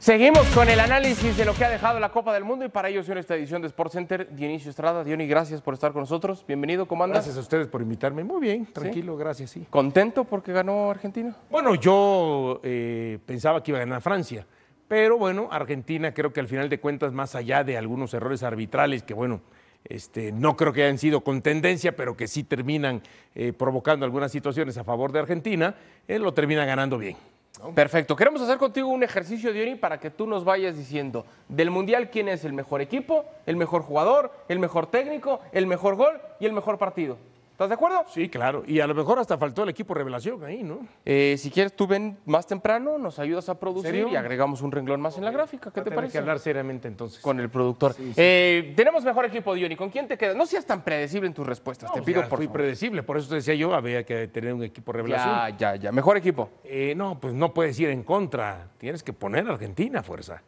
Seguimos con el análisis de lo que ha dejado la Copa del Mundo y para ello en esta edición de Sport Center, Dionisio Estrada. Diony, gracias por estar con nosotros. Bienvenido, comanda. Gracias a ustedes por invitarme. Muy bien, tranquilo, gracias, sí. ¿Contento porque ganó Argentina? Bueno, yo eh, pensaba que iba a ganar Francia, pero bueno, Argentina creo que al final de cuentas, más allá de algunos errores arbitrales que bueno, este, no creo que hayan sido con tendencia, pero que sí terminan eh, provocando algunas situaciones a favor de Argentina, él eh, lo termina ganando bien. Perfecto. Queremos hacer contigo un ejercicio, Diony, para que tú nos vayas diciendo del Mundial quién es el mejor equipo, el mejor jugador, el mejor técnico, el mejor gol y el mejor partido. ¿Estás de acuerdo? Sí, claro. Y a lo mejor hasta faltó el equipo revelación ahí, ¿no? Eh, si quieres, tú ven más temprano, nos ayudas a producir y agregamos un renglón más en la gráfica. ¿Qué te parece? que hablar seriamente entonces. Con el productor. Eh, tenemos mejor equipo, Diony. ¿Con quién te quedas? No seas tan predecible en tus respuestas. te pido ya, por Fui predecible, por eso te decía yo, había que tener un equipo revelación. Ya, ya, ya. Mejor equipo. Eh, no, pues no puedes ir en contra. Tienes que poner a Argentina fuerza.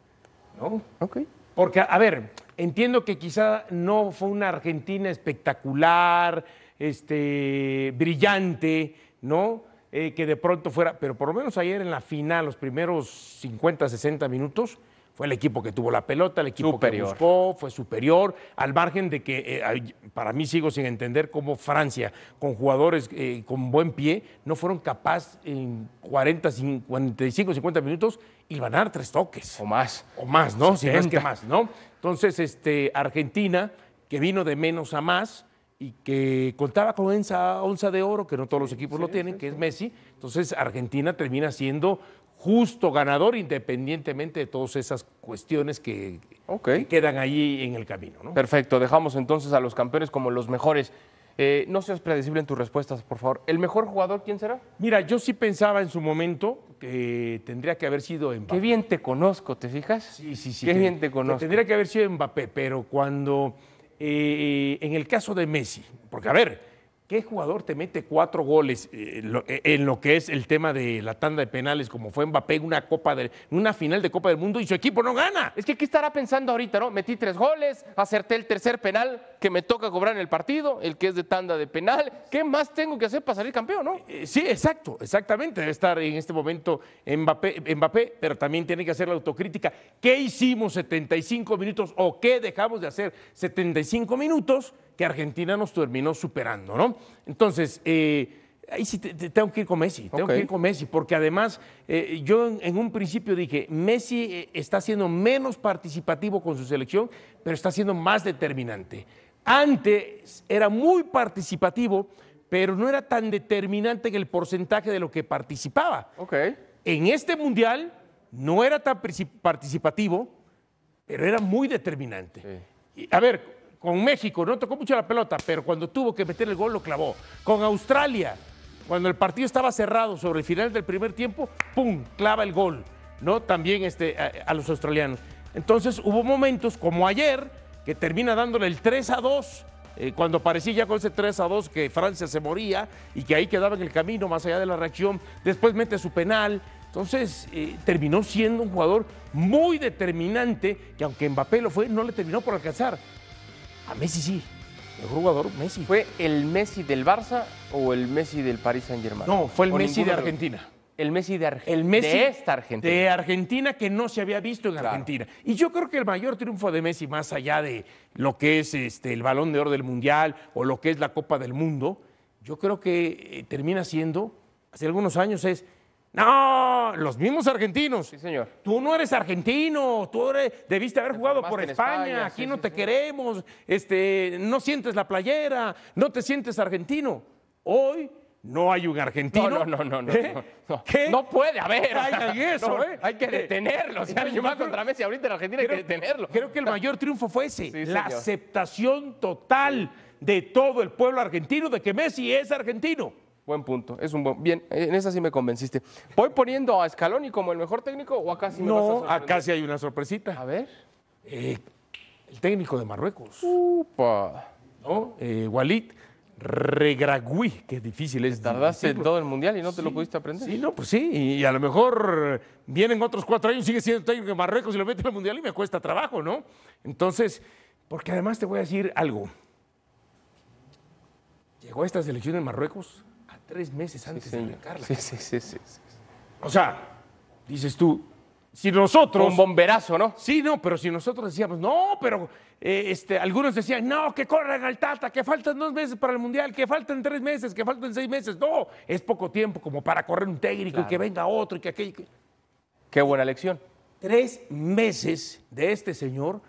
¿No? Ok. Porque, a ver, entiendo que quizá no fue una Argentina espectacular este, brillante, ¿no? Eh, que de pronto fuera, pero por lo menos ayer en la final, los primeros 50, 60 minutos, fue el equipo que tuvo la pelota, el equipo que buscó, fue superior, al margen de que eh, para mí sigo sin entender cómo Francia, con jugadores eh, con buen pie, no fueron capaz en 40, 55, 45, 50 minutos y van a dar tres toques. O más. O más, ¿no? Si es que más, ¿no? Entonces, este, Argentina, que vino de menos a más, y que contaba con esa onza de oro, que no todos los equipos lo tienen, que es Messi. Entonces Argentina termina siendo justo ganador independientemente de todas esas cuestiones que, quedan ahí en el camino. Perfecto, dejamos entonces a los campeones como los mejores. Eh, no seas predecible en tus respuestas, por favor. ¿El mejor jugador quién será? Mira, yo sí pensaba en su momento que tendría que haber sido Mbappé. Qué bien te conozco, ¿te fijas? Sí, sí, sí. Qué bien te conozco. Tendría que haber sido Mbappé, pero cuando eh, eh, en el caso de Messi, porque a ver, ¿Qué jugador te mete cuatro goles eh, eh, en lo que es el tema de la tanda de penales, como fue Mbappé en una, Copa de, una final de Copa del Mundo y su equipo no gana? Es que, ¿qué estará pensando ahorita, no? Metí tres goles, acerté el tercer penal que me toca cobrar en el partido, el que es de tanda de penal. ¿Qué más tengo que hacer para salir campeón, no? Eh, sí, exacto, exactamente. Debe estar en este momento Mbappé, Mbappé pero también tiene que hacer la autocrítica. ¿Qué hicimos 75 minutos o qué dejamos de hacer 75 minutos? que Argentina nos terminó superando, ¿no? Entonces, eh, ahí sí tengo que ir con Messi, tengo que ir con Messi, porque además eh, yo en, un principio dije, Messi eh, está siendo menos participativo con su selección, pero está siendo más determinante. Antes era muy participativo, pero no era tan determinante en el porcentaje de lo que participaba. Okay. En este mundial no era tan participativo, pero era muy determinante. a ver, con México no tocó mucho la pelota, pero cuando tuvo que meter el gol lo clavó. Con Australia, cuando el partido estaba cerrado sobre el final del primer tiempo, ¡pum! clava el gol. ¿no? También este, a, los australianos. Entonces hubo momentos como ayer, que termina dándole el 3 a 2. Eh, cuando parecía ya con ese 3 a 2 que Francia se moría y que ahí quedaba en el camino, más allá de la reacción, después mete su penal. Entonces eh, terminó siendo un jugador muy determinante que aunque Mbappé lo fue, no le terminó por alcanzar. A Messi sí. el jugador, Messi. ¿Fue el Messi del Barça o el Messi del Paris Saint-Germain? No, fue el Messi de Argentina. El Messi de Argentina. El Messi de Argentina. Argentina que no se había visto en Argentina. Y yo creo que el mayor triunfo de Messi, más allá de lo que es este, el balón de oro del Mundial o lo que es la Copa del Mundo, yo creo que eh, termina siendo, hace algunos años es no, los mismos argentinos. Sí, señor. Tú no eres argentino, tú eres, debiste haber jugado por España, aquí no te queremos, este, no sientes la playera, no te sientes argentino. Hoy no hay un argentino. No, no, no, no. ¿Eh? ¿Qué? no puede haber. ¿eh? Hay, que detenerlo. O contra Messi ahorita en Argentina hay que detenerlo. Creo que el mayor triunfo fue ese, la aceptación total de todo el pueblo argentino de que Messi es argentino. Buen punto. Es un buen. Bien, en esa sí me convenciste. ¿Voy poniendo a Scaloni como el mejor técnico o acá sí me No, vas a acá sí hay una sorpresita. A ver. Eh, el técnico de Marruecos. Upa. ¿No? Eh, Walid Regragui, que difícil. Es Tardaste en todo el mundial y no te lo pudiste aprender. Sí, no, pues sí. Y a lo mejor vienen otros cuatro años, sigue siendo técnico de Marruecos y lo meten al mundial y me cuesta trabajo, ¿no? Entonces, porque además te voy a decir algo. Llegó a esta selección en Marruecos tres meses antes de arrancarla. Sí, sí, sí, O sea, dices tú, si nosotros. Un bomberazo, ¿no? Sí, no, pero si nosotros decíamos, no, pero eh, este, algunos decían, no, que corran al Tata, que faltan dos meses para el Mundial, que faltan tres meses, que faltan seis meses. No, es poco tiempo como para correr un técnico y que venga otro y que aquel, Qué buena lección. Tres meses de este señor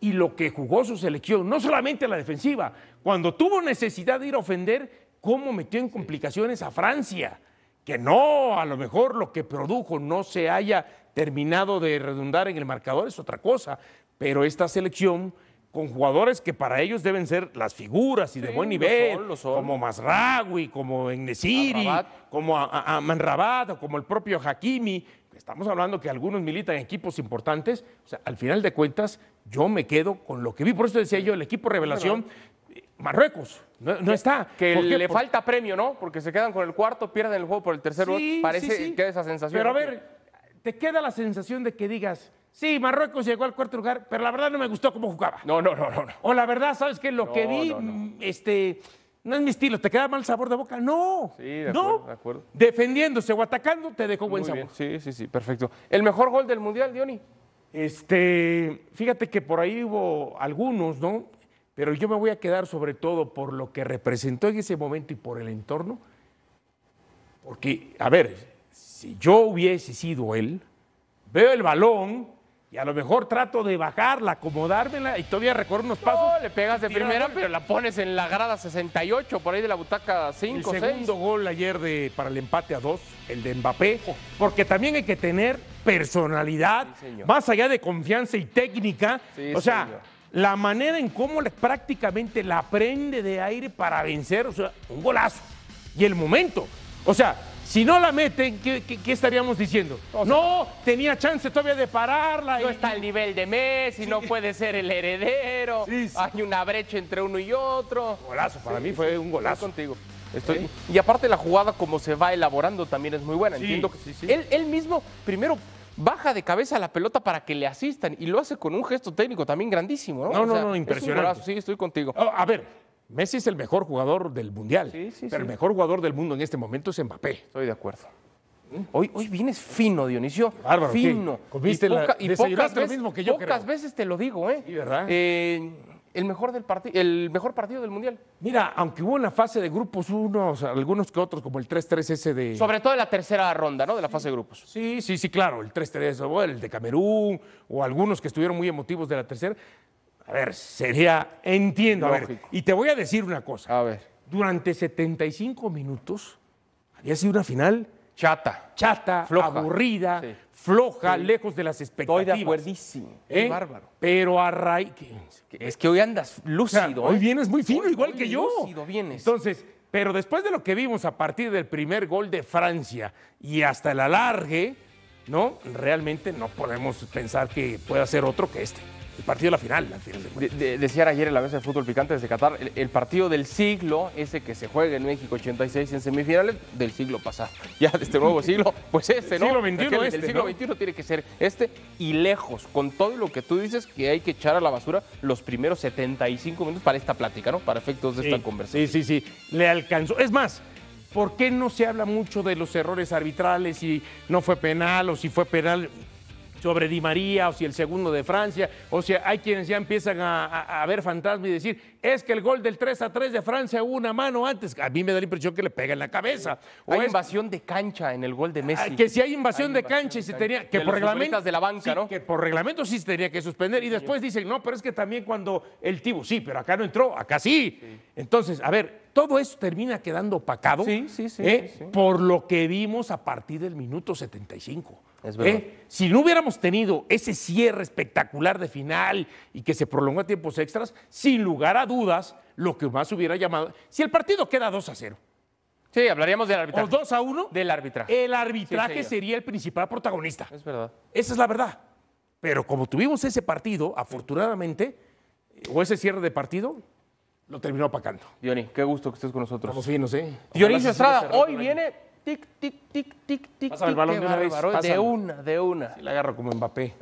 y lo que jugó su selección, no solamente la defensiva, cuando tuvo necesidad de ir a ofender, cómo metió en complicaciones a Francia, que no, a lo mejor lo que produjo no se haya terminado de redundar en el marcador es otra cosa, pero esta selección con jugadores que para ellos deben ser las figuras y de buen nivel, como Masragui, como Ennesiri, como a, como el propio Hakimi. Estamos hablando que algunos militan en equipos importantes. al final de cuentas, yo me quedo con lo que vi. Por eso decía yo, el equipo revelación, eh, Marruecos. No, está. Que le falta premio, ¿no? Porque se quedan con el cuarto, pierden el juego por el tercero. Parece sí, que esa sensación. Pero a ver, te queda la sensación de que digas, sí, Marruecos llegó al cuarto lugar, pero la verdad no me gustó cómo jugaba. No, no, no, no. O la verdad, ¿sabes qué? Lo que vi, mm, este. No es mi estilo, te queda mal sabor de boca. No. Sí, de acuerdo, de Defendiéndose o atacando te dejó buen sabor. Sí, sí, sí, perfecto. ¿El mejor gol del Mundial, Diony? Este, fíjate que por ahí hubo algunos, ¿no? Pero yo me voy a quedar sobre todo por lo que representó en ese momento y por el entorno. Porque, a ver, si yo hubiese sido él, veo el balón y a lo mejor trato de bajarla, acomodármela y todavía recorro unos pasos. No, le pegas de primera, pero la pones en la grada 68, por ahí de la butaca 5. El segundo gol ayer de, para el empate a 2, el de Mbappé, porque también hay que tener personalidad, más allá de confianza y técnica. o sea, la manera en cómo prácticamente la prende de aire para vencer, o sea, un golazo. Y el momento. O sea, si no la meten, ¿qué, estaríamos diciendo? no, tenía chance todavía de pararla. No está al nivel de Messi, no puede ser el heredero. Hay una brecha entre uno y otro. Golazo, para mí fue un golazo. Estoy contigo. Y aparte la jugada como se va elaborando también es muy buena. Entiendo que él mismo primero baja de cabeza la pelota para que le asistan y lo hace con un gesto técnico también grandísimo, ¿no? No, no, no, impresionante. sí, estoy contigo. Oh, a ver, Messi es el mejor jugador del Mundial, sí, sí, pero el mejor jugador del mundo en este momento es Mbappé. Estoy de acuerdo. Hoy, hoy vienes fino, Dionisio. Bárbaro, fino. y, veces, mismo que yo, pocas veces te lo digo, ¿eh? Sí, ¿verdad? Eh, el mejor, del el mejor partido del Mundial. Mira, aunque hubo una fase de grupos unos, algunos que otros, como el 3-3 s de... Sobre todo en la tercera ronda, ¿no? De la fase de grupos. Sí, sí, sí, claro, el 3-3, o el de Camerún, o algunos que estuvieron muy emotivos de la tercera. A ver, sería, entiendo, a ver, y te voy a decir una cosa. A ver. Durante 75 minutos había sido una final Chata. Chata, aburrida, floja, lejos de las expectativas. Estoy de Es ¿Eh? bárbaro. Pero a Es que hoy andas lúcido. hoy ¿eh? vienes muy fino, igual que yo. vienes. Entonces, pero después de lo que vimos a partir del primer gol de Francia y hasta el alargue, ¿no? Realmente no podemos pensar que pueda ser otro que este el partido de la final. de decía ayer en la mesa de fútbol picante desde Qatar, el, partido del siglo, ese que se juega en México 86 en semifinales, del siglo pasado. Ya de este nuevo siglo, pues este, ¿no? Siglo el este, siglo XXI tiene que ser este y lejos, con todo lo que tú dices, que hay que echar a la basura los primeros 75 minutos para esta plática, ¿no? Para efectos de esta conversación. Sí, sí, sí, le alcanzó. Es más, ¿por qué no se habla mucho de los errores arbitrales, y no fue penal o si fue penal? sobre Di María o si el segundo de Francia, o si hay quienes ya empiezan a, ver fantasmas y decir, es que el gol del 3 a 3 de Francia hubo una mano antes, a mí me da la impresión que le pega en la cabeza. O hay invasión de cancha en el gol de Messi. Ah, que si hay invasión, de, cancha, y se tenía que por reglamento de la banca, sí, Que por reglamento sí se tenía que suspender y después dicen, "No, pero es que también cuando el Tibu, sí, pero acá no entró, acá sí. Entonces, a ver, todo eso termina quedando opacado ¿eh? por lo que vimos a partir del minuto 75. Es ¿eh? verdad. Si no hubiéramos tenido ese cierre espectacular de final y que se prolongó a tiempos extras, sin lugar a dudas, lo que más hubiera llamado. Si el partido queda 2 a 0. Sí, hablaríamos del arbitraje. O 2 a 1. Del arbitraje. El arbitraje sería el principal protagonista. Es verdad. Esa es la verdad. Pero como tuvimos ese partido, afortunadamente, o ese cierre de partido, lo terminó apacando. Yoni, qué gusto que estés con nosotros. Vamos ¿no sé? Dionisio Estrada, hoy viene tic, tic, tic, tic, tic. Pasa el balón de una vez. ¿eh? De una, de una. la agarro como Mbappé.